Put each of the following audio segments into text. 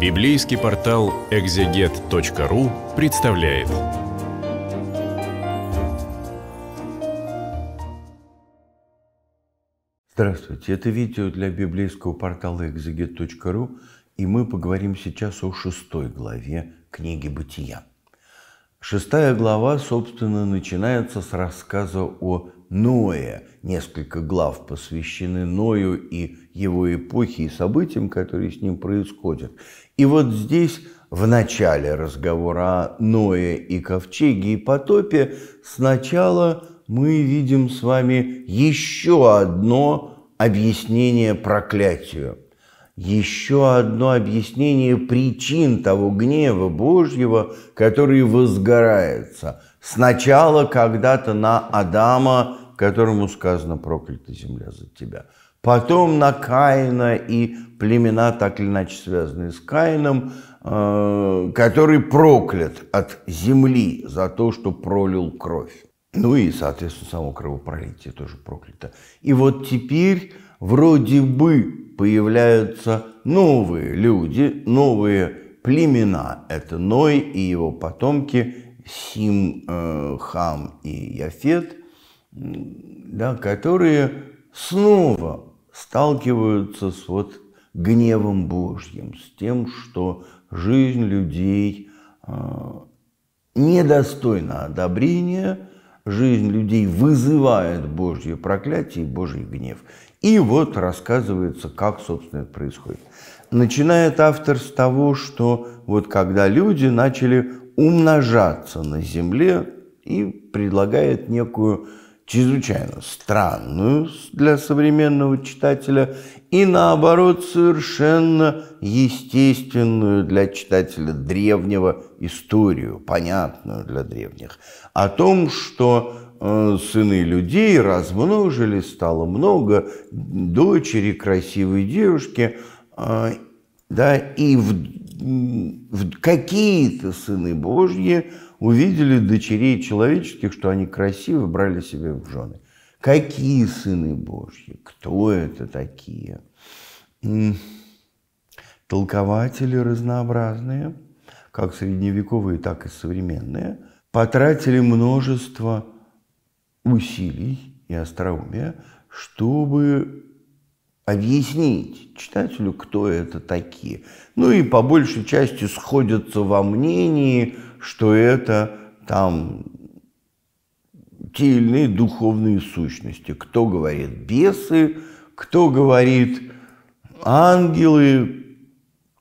Библейский портал экзегет.ру представляет. Здравствуйте, это видео для библейского портала экзегет.ру, и мы поговорим сейчас о шестой главе книги «Бытия». Шестая глава, собственно, начинается с рассказа о Ноя. Несколько глав посвящены Ною и его эпохе, и событиям, которые с ним происходят. И вот здесь, в начале разговора о Ное и ковчеге и потопе, сначала мы видим с вами еще одно объяснение проклятию. Еще одно объяснение причин того гнева Божьего, который возгорается. Сначала когда-то на Адама которому сказано «проклята земля за тебя». Потом на Каина и племена, так или иначе связанные с Каином, э, который проклят от земли за то, что пролил кровь. Ну и, соответственно, само кровопролитие тоже проклято. И вот теперь вроде бы появляются новые люди, новые племена. Это Ной и его потомки Сим, э, Хам и Яфет – да, которые снова сталкиваются с вот гневом Божьим, с тем, что жизнь людей а, недостойна одобрения, жизнь людей вызывает Божье проклятие и Божий гнев. И вот рассказывается, как, собственно, это происходит. Начинает автор с того, что вот когда люди начали умножаться на земле и предлагает некую чрезвычайно странную для современного читателя и, наоборот, совершенно естественную для читателя древнего историю, понятную для древних, о том, что э, сыны людей размножились, стало много, дочери, красивые девушки, э, да, и в, в какие-то сыны Божьи – увидели дочерей человеческих, что они красивы, брали себе в жены. Какие сыны Божьи? Кто это такие? Толкователи разнообразные, как средневековые, так и современные, потратили множество усилий и остроумия, чтобы объяснить читателю, кто это такие. Ну и по большей части сходятся во мнении, что это там те или иные духовные сущности. Кто говорит бесы, кто говорит ангелы.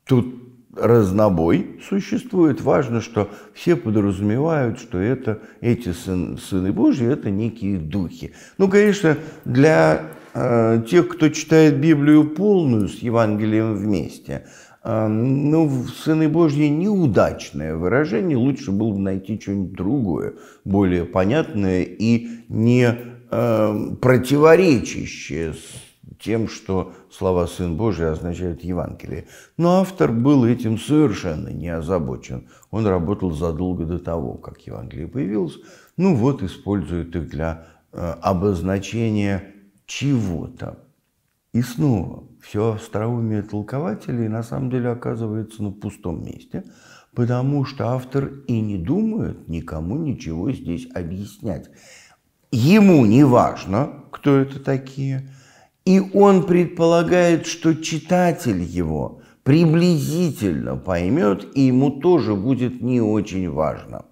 Тут разнобой существует. Важно, что все подразумевают, что это эти сын, сыны Божьи, это некие духи. Ну, конечно, для э, тех, кто читает Библию полную с Евангелием вместе, ну, в Сыны Божьи неудачное выражение, лучше было бы найти что-нибудь другое, более понятное и не э, противоречащее с тем, что слова «Сын Божий» означают Евангелие. Но автор был этим совершенно не озабочен. Он работал задолго до того, как Евангелие появилось. Ну вот, использует их для э, обозначения чего-то. И снова – все остроумие толкователей на самом деле оказывается на пустом месте, потому что автор и не думает никому ничего здесь объяснять. Ему не важно, кто это такие, и он предполагает, что читатель его приблизительно поймет, и ему тоже будет не очень важно.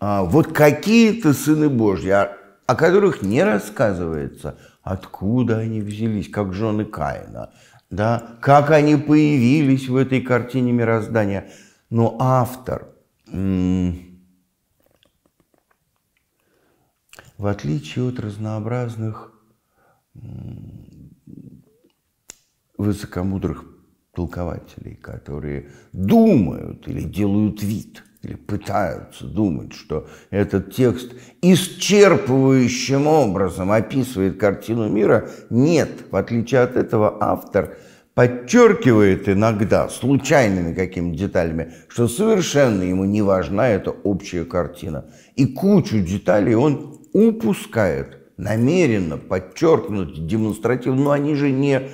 А вот какие-то сыны Божьи, о которых не рассказывается – Откуда они взялись, как жены Каина? Да? Как они появились в этой картине мироздания? Но автор, в отличие от разнообразных высокомудрых толкователей, которые думают или делают вид – или пытаются думать, что этот текст исчерпывающим образом описывает картину мира, нет. В отличие от этого, автор подчеркивает иногда случайными какими деталями, что совершенно ему не важна эта общая картина. И кучу деталей он упускает, намеренно подчеркнуть демонстративно, но они же не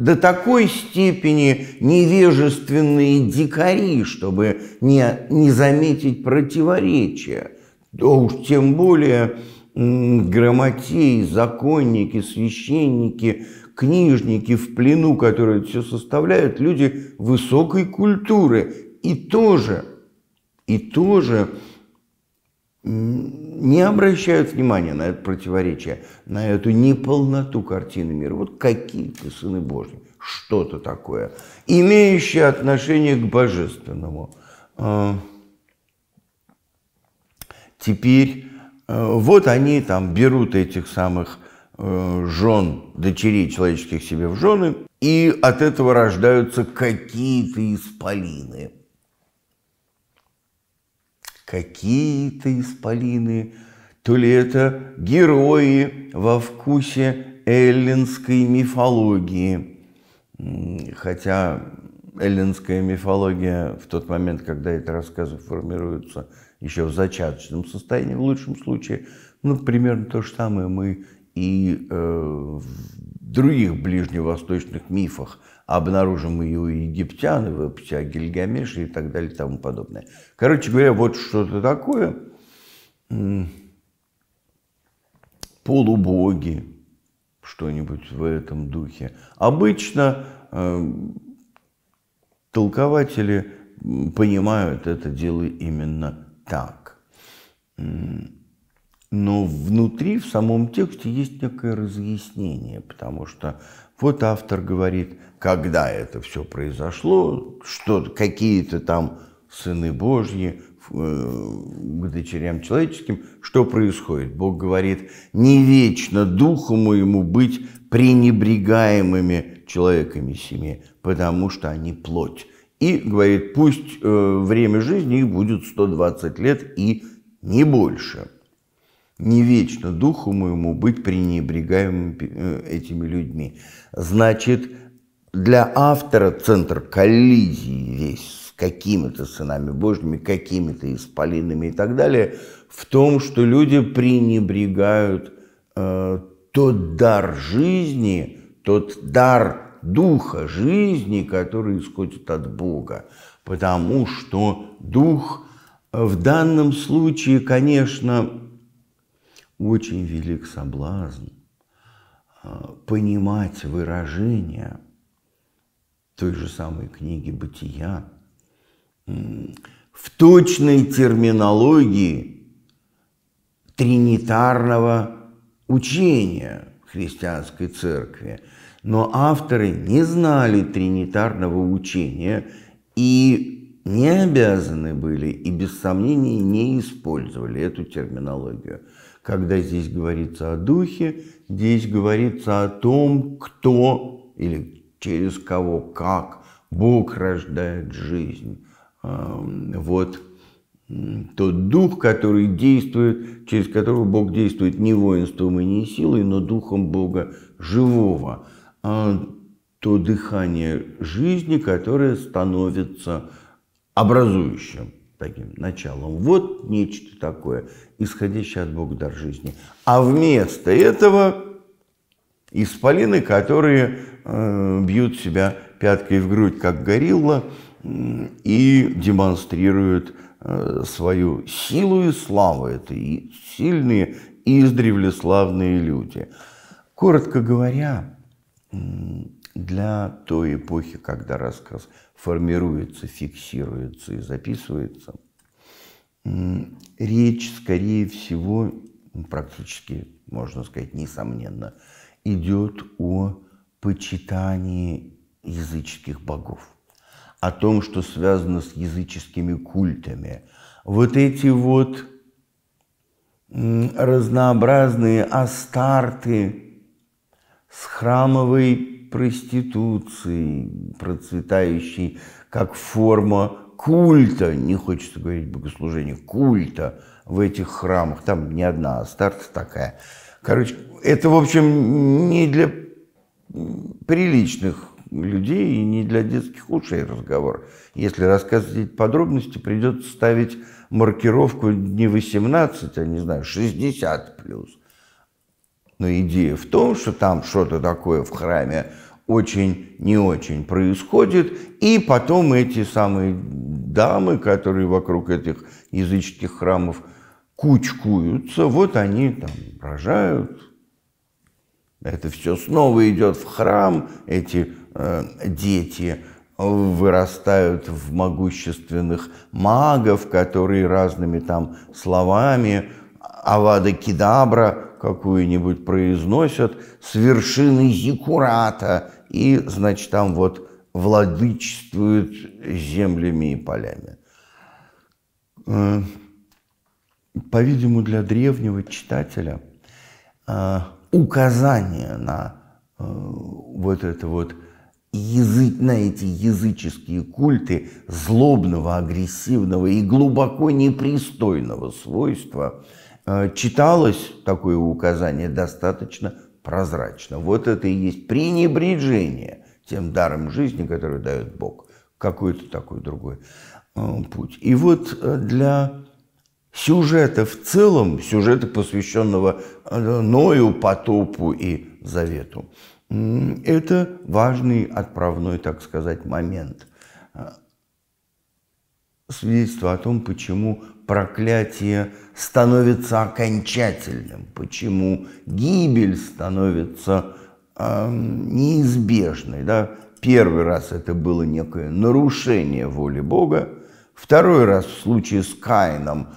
до такой степени невежественные дикари, чтобы не, не заметить противоречия. То уж тем более грамотеи, законники, священники, книжники в плену, которые все составляют, люди высокой культуры. И тоже, и тоже не обращают внимания на это противоречие, на эту неполноту картины мира. Вот какие-то сыны Божьи, что-то такое, имеющее отношение к божественному. А, теперь а, вот они там берут этих самых э, жен, дочерей человеческих себе в жены, и от этого рождаются какие-то исполины – какие-то исполины, то ли это герои во вкусе эллинской мифологии. Хотя эллинская мифология в тот момент, когда эти рассказы формируются, еще в зачаточном состоянии, в лучшем случае, ну, примерно то же самое мы и э, в других ближневосточных мифах обнаружим и у египтян, и в Гильгамеша и так далее и тому подобное. Короче говоря, вот что-то такое. Полубоги, что-нибудь в этом духе. Обычно э, толкователи понимают это дело именно так но внутри, в самом тексте есть некое разъяснение, потому что вот автор говорит, когда это все произошло, что какие-то там сыны Божьи э, к дочерям человеческим, что происходит? Бог говорит, не вечно духу моему быть пренебрегаемыми человеками семьи, потому что они плоть. И говорит, пусть э, время жизни их будет 120 лет и не больше не вечно духу моему быть пренебрегаемым э, этими людьми. Значит, для автора центр коллизии весь с какими-то сынами божьими, какими-то исполинами и так далее, в том, что люди пренебрегают э, тот дар жизни, тот дар духа жизни, который исходит от Бога. Потому что дух э, в данном случае, конечно, очень велик соблазн а, понимать выражение той же самой книги «Бытия» в точной терминологии тринитарного учения христианской церкви. Но авторы не знали тринитарного учения и не обязаны были и без сомнений не использовали эту терминологию – когда здесь говорится о духе, здесь говорится о том, кто или через кого, как Бог рождает жизнь. Вот тот дух, который действует, через которого Бог действует не воинством и не силой, но духом Бога живого, а то дыхание жизни, которое становится образующим таким началом. Вот нечто такое, исходящее от Бога дар жизни. А вместо этого исполины, которые э, бьют себя пяткой в грудь, как горилла, и демонстрируют э, свою силу и славу. Это и сильные, и издревле славные люди. Коротко говоря, для той эпохи, когда рассказ формируется, фиксируется и записывается, речь, скорее всего, ну, практически, можно сказать, несомненно, идет о почитании языческих богов, о том, что связано с языческими культами. Вот эти вот разнообразные астарты с храмовой проституции, процветающей как форма культа, не хочется говорить богослужения, культа в этих храмах. Там не одна, а старт такая. Короче, это, в общем, не для приличных людей и не для детских ушей разговор. Если рассказывать подробности, придется ставить маркировку не 18, а, не знаю, 60 плюс. Но идея в том, что там что-то такое в храме очень не очень происходит, и потом эти самые дамы, которые вокруг этих языческих храмов кучкуются, вот они там рожают, это все снова идет в храм, эти э, дети вырастают в могущественных магов, которые разными там словами Авада Кедабра какую-нибудь произносят с вершины Зикурата, и, значит, там вот владычествуют землями и полями. Э, по-видимому, для древнего читателя э, указание на э, вот это вот язык, на эти языческие культы злобного, агрессивного и глубоко непристойного свойства – Э, читалось такое указание достаточно прозрачно. Вот это и есть пренебрежение тем даром жизни, который дает Бог. Какой-то такой другой э, путь. И вот э, для сюжета в целом, сюжета, посвященного Ною, потопу и завету, это важный отправной, так сказать, момент. Свидетельство о том, почему проклятие становится окончательным, почему гибель становится э, неизбежной. Да? Первый раз это было некое нарушение воли Бога, второй раз в случае с Каином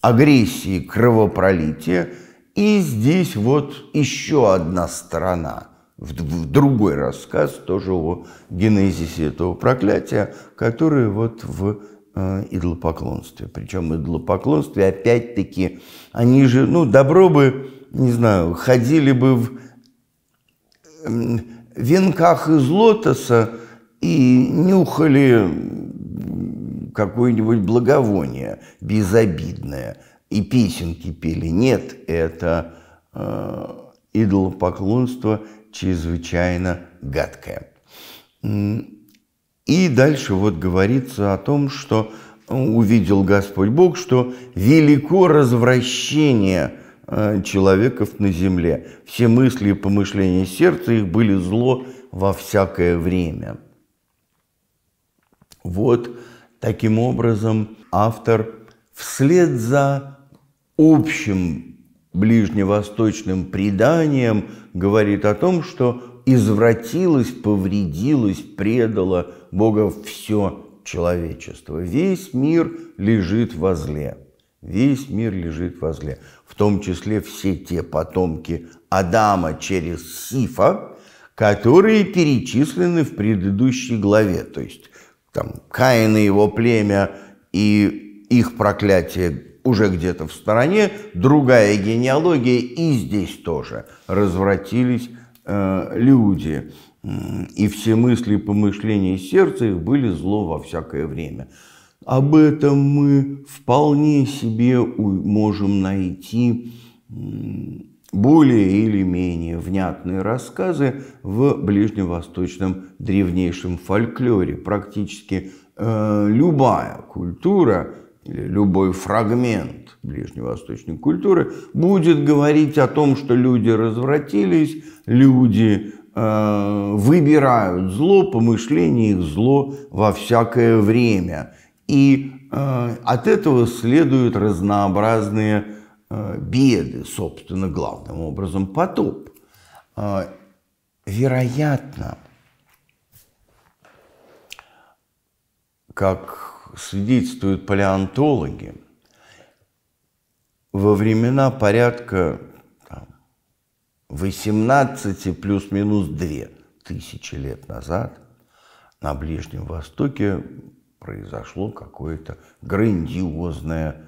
агрессии, кровопролития, и здесь вот еще одна сторона – в другой рассказ тоже о генезисе этого проклятия, который вот в Э, идолопоклонстве. Причем идолопоклонстве, опять-таки, они же, ну, добро бы, не знаю, ходили бы в венках из лотоса и нюхали какое-нибудь благовоние безобидное и песенки пели. Нет, это э, идолопоклонство чрезвычайно гадкое. И дальше вот говорится о том, что э, увидел Господь Бог, что велико развращение э, человеков на земле. Все мысли и помышления сердца их были зло во всякое время. Вот таким образом автор вслед за общим ближневосточным преданием говорит о том, что извратилось, повредилось, предало, Бога все человечество. Весь мир лежит во зле. Весь мир лежит во зле. В том числе все те потомки Адама через Сифа, которые перечислены в предыдущей главе. То есть там Каин и его племя и их проклятие уже где-то в стороне, другая генеалогия и здесь тоже развратились э, люди и все мысли и помышления сердца их были зло во всякое время. Об этом мы вполне себе можем найти более или менее внятные рассказы в ближневосточном древнейшем фольклоре. Практически э, любая культура или любой фрагмент ближневосточной культуры будет говорить о том, что люди развратились, люди Э, выбирают зло, помышление их зло во всякое время. И э, от этого следуют разнообразные э, беды, собственно, главным образом потоп. Вероятно, как свидетельствуют палеонтологи, во времена порядка 18 плюс-минус 2 тысячи лет назад на Ближнем Востоке произошло какое-то грандиозное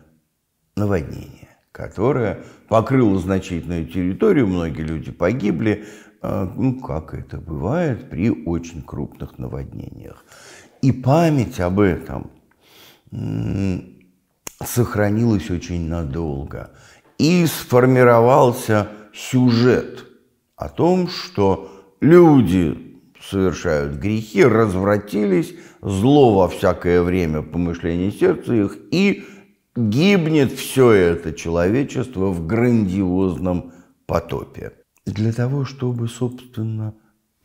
наводнение, которое покрыло значительную территорию, многие люди погибли, а, ну, как это бывает при очень крупных наводнениях. И память об этом сохранилась очень надолго. И сформировался сюжет о том, что люди совершают грехи, развратились, зло во всякое время помышления сердца их, и гибнет все это человечество в грандиозном потопе. Для того, чтобы, собственно,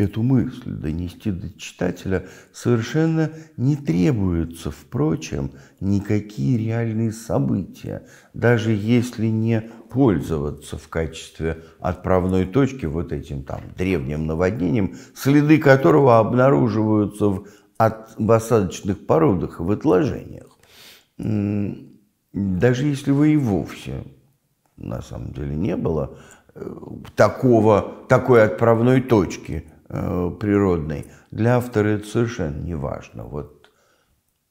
эту мысль донести до читателя совершенно не требуются, впрочем, никакие реальные события, даже если не пользоваться в качестве отправной точки вот этим там древним наводнением, следы которого обнаруживаются в, от, в осадочных породах и в отложениях. Даже если вы и вовсе на самом деле не было э, такого, такой отправной точки – э, природной, для автора это совершенно не важно. Вот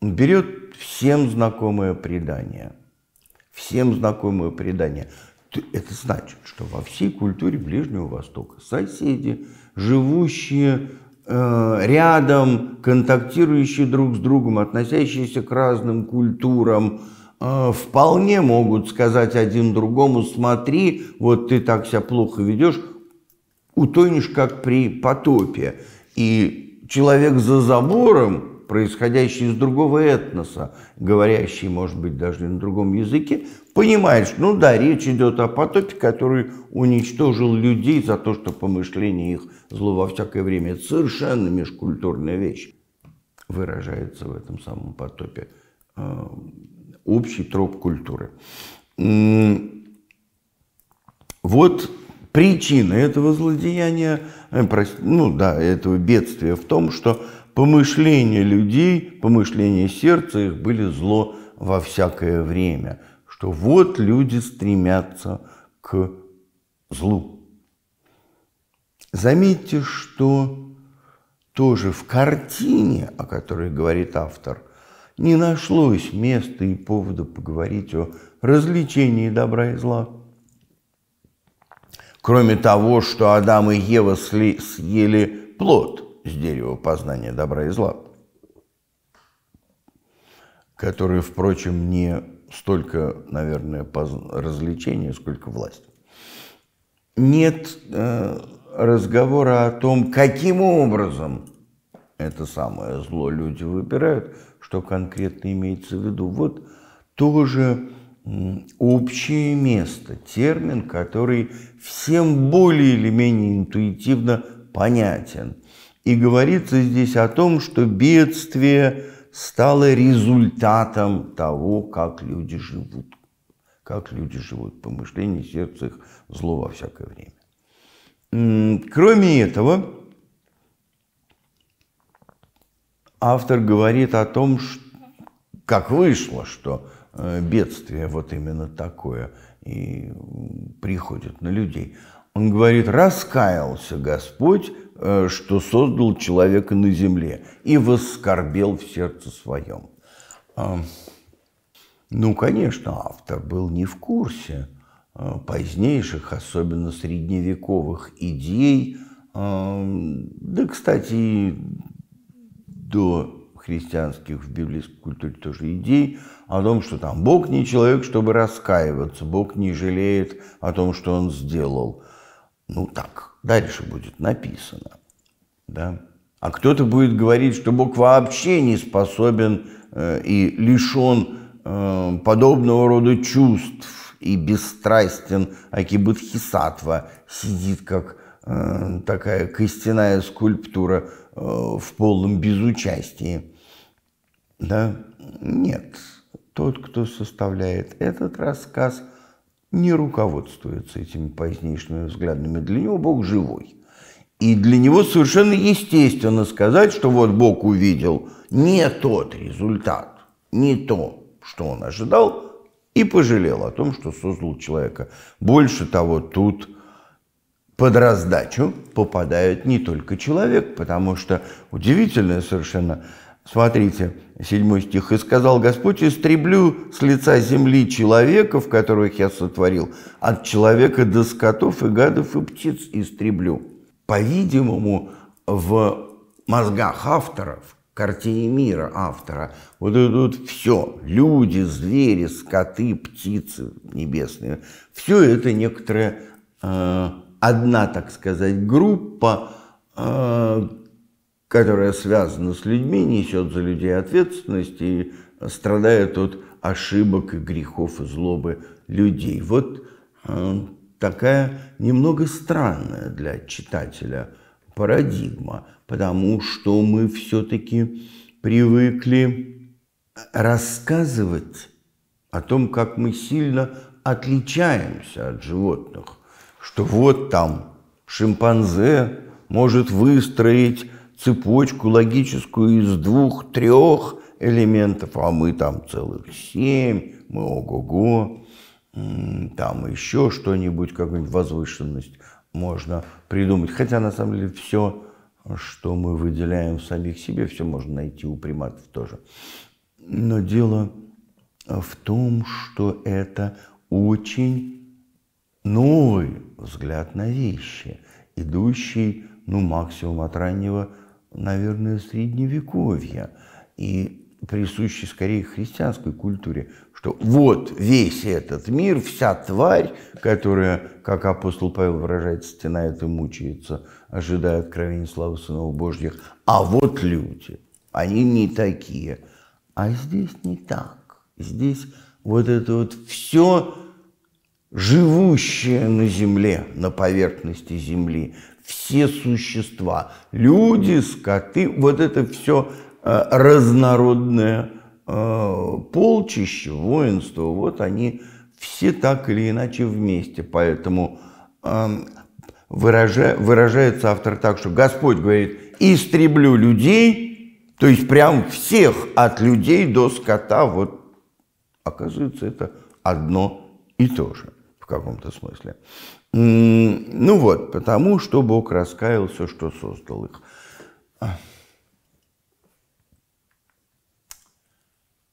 берет всем знакомое предание. Всем знакомое предание. Это значит, что во всей культуре Ближнего Востока соседи, живущие э, рядом, контактирующие друг с другом, относящиеся к разным культурам, э, вполне могут сказать один другому, смотри, вот ты так себя плохо ведешь, утонешь, как при потопе. И человек за забором, происходящий из другого этноса, говорящий, может быть, даже на другом языке, понимает, что, ну да, речь идет о потопе, который уничтожил людей за то, что помышление их зло во всякое время. Это совершенно межкультурная вещь выражается в этом самом потопе эм, общий троп культуры. Вот Причина этого злодеяния, э, ну да, этого бедствия в том, что помышления людей, помышления сердца их были зло во всякое время, что вот люди стремятся к злу. Заметьте, что тоже в картине, о которой говорит автор, не нашлось места и повода поговорить о развлечении добра и зла кроме того, что Адам и Ева сли, съели плод с дерева познания добра и зла, который, впрочем, не столько, наверное, развлечение, сколько власть. Нет э, разговора о том, каким образом это самое зло люди выбирают, что конкретно имеется в виду. Вот тоже общее место, термин, который всем более или менее интуитивно понятен. И говорится здесь о том, что бедствие стало результатом того, как люди живут. Как люди живут по мышлению, сердце их зло во всякое время. Кроме этого, автор говорит о том, как вышло, что Э, бедствие вот именно такое и приходит на людей. Он говорит, раскаялся Господь, э, что создал человека на земле и воскорбел в сердце своем. Ну, конечно, автор был не в курсе э, позднейших, особенно средневековых идей, да, кстати, до христианских в библейской культуре тоже идей о том, что там Бог не человек, чтобы раскаиваться, Бог не жалеет о том, что он сделал. Ну так, дальше будет написано. Да? А кто-то будет говорить, что Бог вообще не способен э, и лишен э, подобного рода чувств и бесстрастен, аки Будхисатва сидит как э, такая костяная скульптура э, в полном безучастии. Да? Нет, тот, кто составляет этот рассказ, не руководствуется этими позднейшими взглядами. Для него Бог живой. И для него совершенно естественно сказать, что вот Бог увидел не тот результат, не то, что он ожидал, и пожалел о том, что создал человека. Больше того, тут под раздачу попадает не только человек, потому что удивительное совершенно – Смотрите, седьмой стих. «И сказал Господь, истреблю с лица земли человеков, которых я сотворил, от человека до скотов и гадов и птиц истреблю». По-видимому, в мозгах авторов, картине мира автора, вот идут все – люди, звери, скоты, птицы небесные. Все это некоторая э, одна, так сказать, группа, э, которая связана с людьми, несет за людей ответственность и страдает от ошибок и грехов и злобы людей. Вот э, такая немного странная для читателя парадигма, потому что мы все-таки привыкли рассказывать о том, как мы сильно отличаемся от животных, что вот там шимпанзе может выстроить цепочку логическую из двух-трех элементов, а мы там целых семь, мы ого-го, там еще что-нибудь, какую-нибудь возвышенность можно придумать. Хотя на самом деле все, что мы выделяем в самих себе, все можно найти у приматов тоже. Но дело в том, что это очень новый взгляд на вещи, идущий, ну, максимум от раннего – наверное, средневековья и присущей скорее христианской культуре, что вот весь этот мир, вся тварь, которая, как апостол Павел выражается, стенает и мучается, ожидая откровения славы сынов Божьих, а вот люди, они не такие. А здесь не так. Здесь вот это вот все живущее на земле, на поверхности земли, все существа. Люди, скоты, вот это все э, разнородное э, полчище, воинство, вот они все так или иначе вместе. Поэтому эм, выражается автор так, что Господь говорит, истреблю людей, то есть прям всех, от людей до скота, вот оказывается это одно и то же в каком-то смысле. Ну вот, потому что Бог раскаялся, что создал их.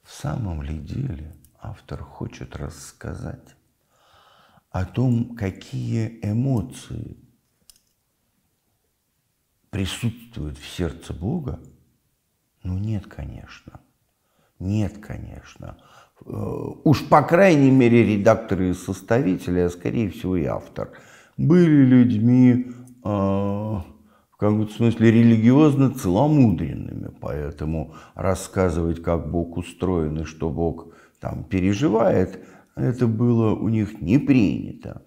В самом ли деле автор хочет рассказать о том, какие эмоции присутствуют в сердце Бога? Ну нет, конечно – нет, конечно. Э, уж, по крайней мере, редакторы и составители, а скорее всего и автор, были людьми э, в каком-то смысле религиозно целомудренными. Поэтому рассказывать, как Бог устроен и что Бог там переживает, это было у них не принято.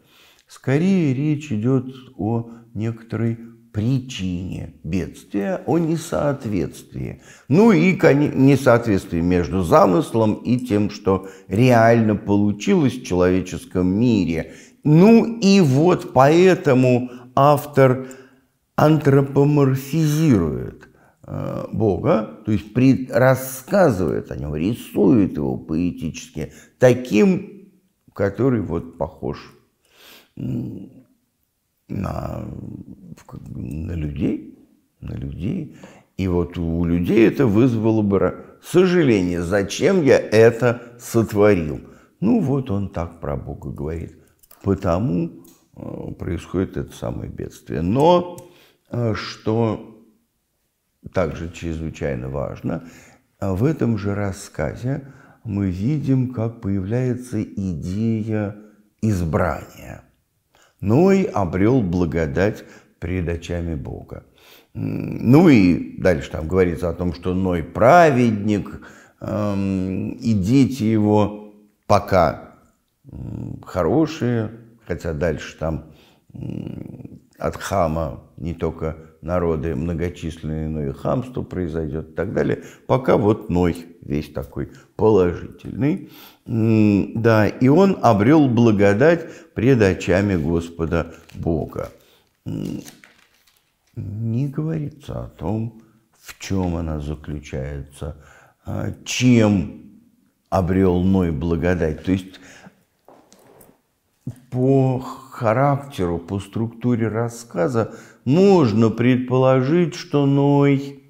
Скорее речь идет о некоторой причине бедствия, о несоответствии. Ну и несоответствии между замыслом и тем, что реально получилось в человеческом мире. Ну и вот поэтому автор антропоморфизирует э, Бога, то есть рассказывает о нем, рисует его поэтически таким, который вот похож на на людей, на людей. И вот у людей это вызвало бы сожаление, зачем я это сотворил. Ну вот он так про Бога говорит. Потому э, происходит это самое бедствие. Но э, что также чрезвычайно важно, э, в этом же рассказе мы видим, как появляется идея избрания. Ной обрел благодать пред очами Бога. Ну и дальше там говорится о том, что Ной праведник, эм, и дети его пока хорошие, хотя дальше там от хама не только народы многочисленные, но и хамство произойдет и так далее. Пока вот Ной весь такой положительный. Да, и он обрел благодать пред очами Господа Бога не говорится о том, в чем она заключается, а чем обрел Ной благодать. То есть по характеру, по структуре рассказа можно предположить, что Ной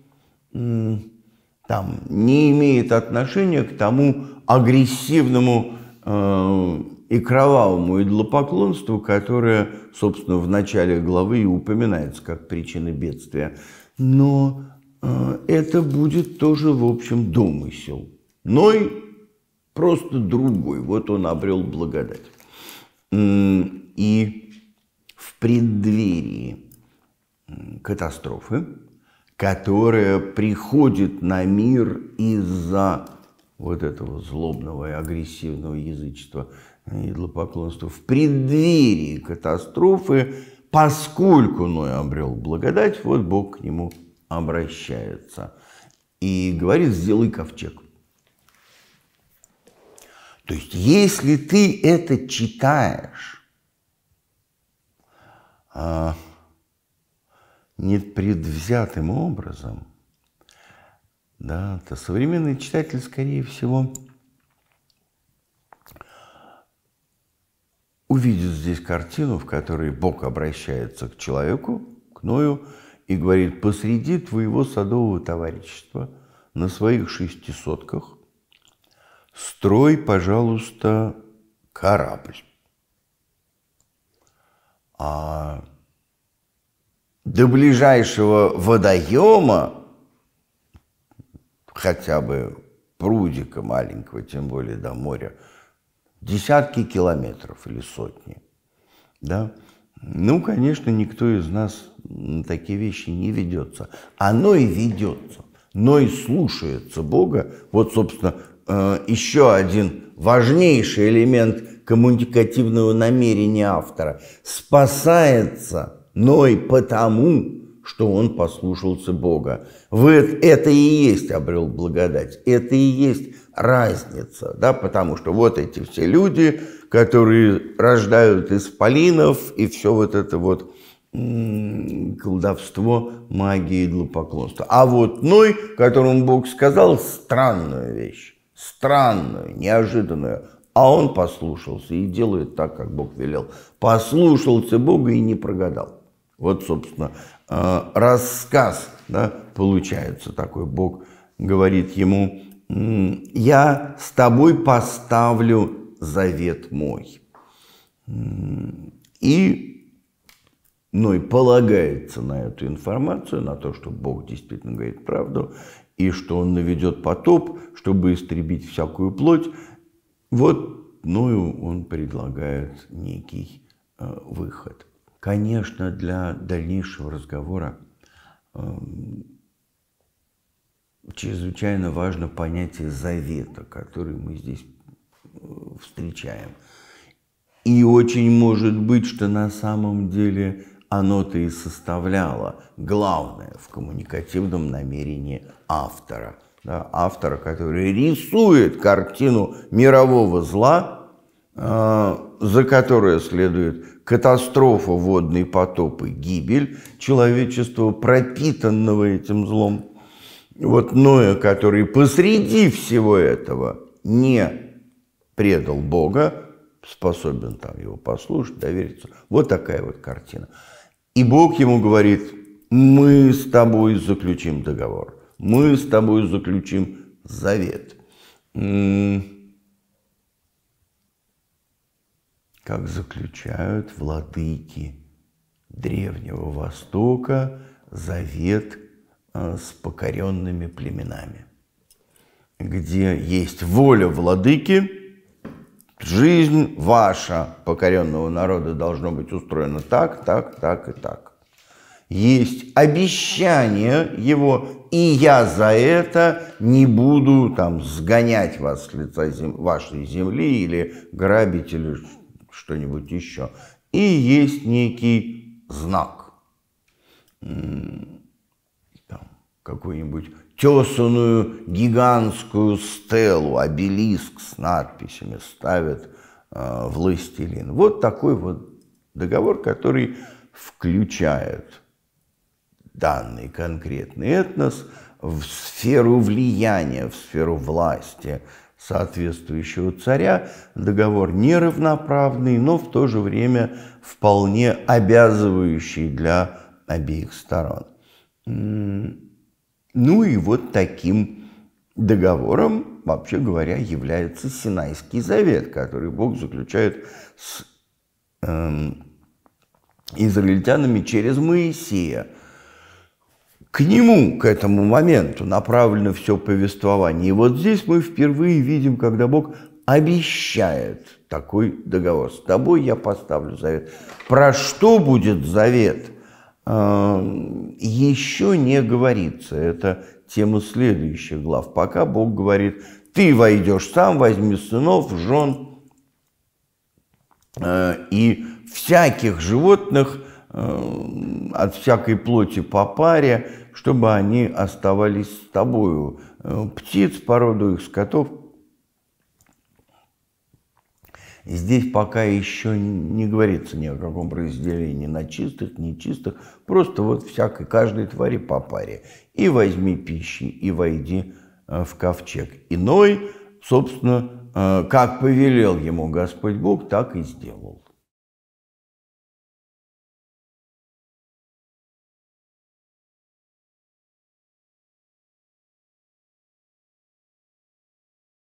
там, не имеет отношения к тому агрессивному э, и кровавому идлопоклонству, которое, собственно, в начале главы и упоминается как причина бедствия. Но э, это будет тоже, в общем, домысел. но и просто другой. Вот он обрел благодать. И в преддверии катастрофы, которая приходит на мир из-за вот этого злобного и агрессивного язычества и идолопоклонства в преддверии катастрофы, поскольку Ной обрел благодать, вот Бог к нему обращается и говорит, сделай ковчег. То есть, если ты это читаешь, а, непредвзятым образом – да, то современный читатель, скорее всего, увидит здесь картину, в которой Бог обращается к человеку, к Ною, и говорит, посреди твоего садового товарищества на своих шести сотках строй, пожалуйста, корабль. А до ближайшего водоема хотя бы прудика маленького, тем более до моря, десятки километров или сотни. Да? Ну, конечно, никто из нас на такие вещи не ведется. Оно и ведется, но и слушается Бога. Вот, собственно, э, еще один важнейший элемент коммуникативного намерения автора. Спасается, но и потому, что он послушался Бога. Вы, это и есть обрел благодать, это и есть разница, да, потому что вот эти все люди, которые рождают из полинов и все вот это вот колдовство, магия и длопоклонство. А вот Ной, которому Бог сказал странную вещь, странную, неожиданную, а он послушался и делает так, как Бог велел. Послушался Бога и не прогадал. Вот, собственно, Э, рассказ да, получается такой. Бог говорит ему, я с тобой поставлю завет мой. И, ну и полагается на эту информацию, на то, что Бог действительно говорит правду, и что он наведет потоп, чтобы истребить всякую плоть. Вот, ну он предлагает некий э, выход – Конечно, для дальнейшего разговора э, чрезвычайно важно понятие завета, который мы здесь э, встречаем. И очень может быть, что на самом деле оно-то и составляло главное в коммуникативном намерении автора. Да, автора, который рисует картину мирового зла, э, за которое следует катастрофа, водный потоп и гибель человечества, пропитанного этим злом. Вот Ноя, который посреди всего этого не предал Бога, способен там его послушать, довериться. Вот такая вот картина. И Бог ему говорит, мы с тобой заключим договор, мы с тобой заключим завет. как заключают владыки Древнего Востока, завет э, с покоренными племенами, где есть воля владыки – жизнь ваша покоренного народа должно быть устроена так, так, так и так. Есть обещание его, и я за это не буду там сгонять вас с лица зем... вашей земли или грабить или что-нибудь еще. И есть некий знак, там какую-нибудь тесанную гигантскую стелу, обелиск с надписями ставят э, властелин. Вот такой вот договор, который включает данный конкретный этнос в сферу влияния, в сферу власти соответствующего царя, договор неравноправный, но в то же время вполне обязывающий для обеих сторон. Ну и вот таким договором, вообще говоря, является Синайский завет, который Бог заключает с эм, израильтянами через Моисея – к нему, к этому моменту направлено все повествование. И вот здесь мы впервые видим, когда Бог обещает такой договор. С тобой я поставлю завет. Про что будет завет, эм, еще не говорится. Это тема следующих глав. Пока Бог говорит, ты войдешь сам, возьми сынов, жен э, и всяких животных – Э, от всякой плоти по паре, чтобы они оставались с тобою. Э, птиц, породу их скотов. Здесь пока еще не говорится ни о каком разделении на чистых, нечистых. Просто вот всякой, каждой твари по паре. И возьми пищи, и войди э, в ковчег. Иной, собственно, как повелел ему Господь Бог, так и сделал.